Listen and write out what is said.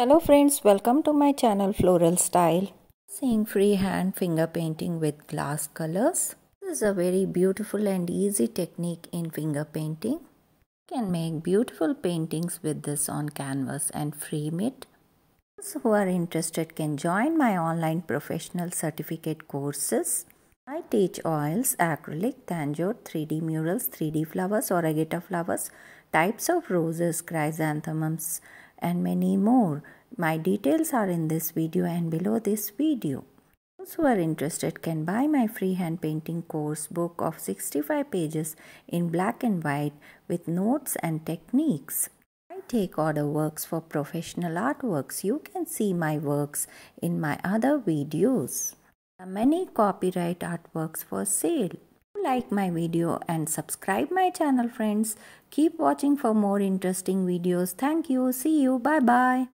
Hello friends, welcome to my channel Floral Style. Seeing freehand finger painting with glass colors. This is a very beautiful and easy technique in finger painting. You can make beautiful paintings with this on canvas and frame it. Those who are interested can join my online professional certificate courses. I teach oils, acrylic, tanjore, 3D murals, 3D flowers, oragata flowers, types of roses, chrysanthemums, and many more. My details are in this video and below this video. Those who are interested can buy my free hand painting course book of 65 pages in black and white with notes and techniques. I take order works for professional artworks. You can see my works in my other videos. There are many copyright artworks for sale like my video and subscribe my channel friends. Keep watching for more interesting videos. Thank you. See you. Bye bye.